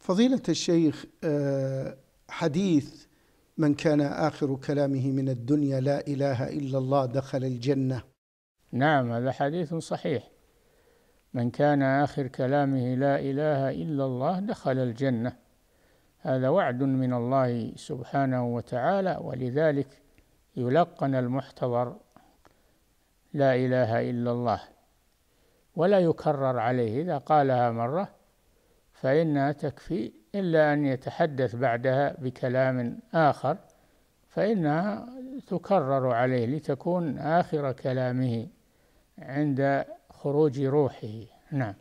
فضيلة الشيخ آه، حديث من كان آخر كلامه من الدنيا لا إله إلا الله دخل الجنة نعم هذا حديث صحيح من كان آخر كلامه لا إله إلا الله دخل الجنة هذا وعد من الله سبحانه وتعالى ولذلك يلقن المحتضر لا إله إلا الله ولا يكرر عليه إذا قالها مرة فإنها تكفي إلا أن يتحدث بعدها بكلام آخر فإنها تكرر عليه لتكون آخر كلامه عند خروج روحه نعم